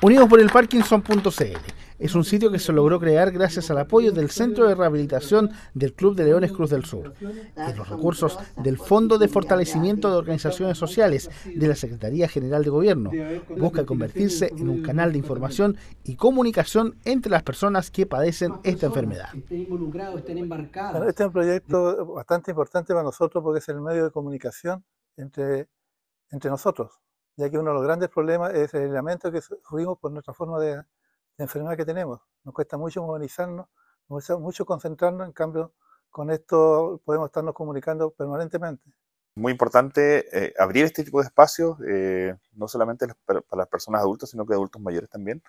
Unidos por el Parkinson.cl es un sitio que se logró crear gracias al apoyo del Centro de Rehabilitación del Club de Leones Cruz del Sur y los recursos del Fondo de Fortalecimiento de Organizaciones Sociales de la Secretaría General de Gobierno. Busca convertirse en un canal de información y comunicación entre las personas que padecen esta enfermedad. este es un proyecto bastante importante para nosotros porque es el medio de comunicación entre, entre nosotros ya que uno de los grandes problemas es el aislamiento que sufrimos por nuestra forma de, enfermedad que tenemos. Nos cuesta mucho movilizarnos, nos cuesta mucho concentrarnos, en cambio con esto podemos estarnos comunicando permanentemente. Muy importante eh, abrir este tipo de espacios, eh, no solamente para las personas adultas, sino que adultos mayores también,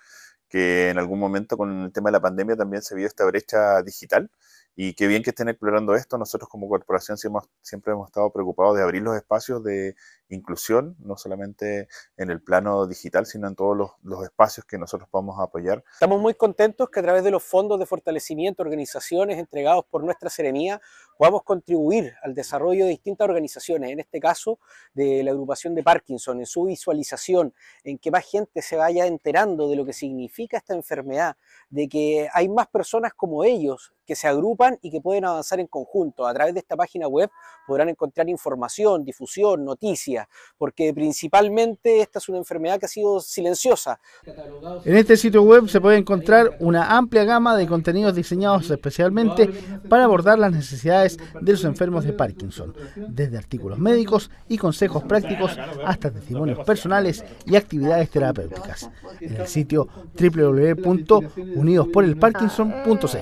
que en algún momento con el tema de la pandemia también se vio esta brecha digital y qué bien que estén explorando esto. Nosotros como corporación siempre hemos estado preocupados de abrir los espacios de inclusión, no solamente en el plano digital, sino en todos los, espacios que nosotros podemos apoyar. Estamos muy contentos que a través de los fondos de fortalecimiento, organizaciones entregados por nuestra Seremía, podamos contribuir al desarrollo de distintas organizaciones, en este caso de la agrupación de Parkinson, en su visualización, en que más gente se vaya enterando de lo que significa esta enfermedad, de que hay más personas como ellos que se agrupan y que pueden avanzar en conjunto. A través de esta página web podrán encontrar información, difusión, noticias porque principalmente esta es una enfermedad que ha sido silenciosa. En este sitio web se puede encontrar una amplia gama de contenidos diseñados especialmente para abordar las necesidades de los enfermos de Parkinson, desde artículos médicos y consejos prácticos hasta testimonios personales y actividades terapéuticas. En el sitio www.unidosporelparkinson.cl.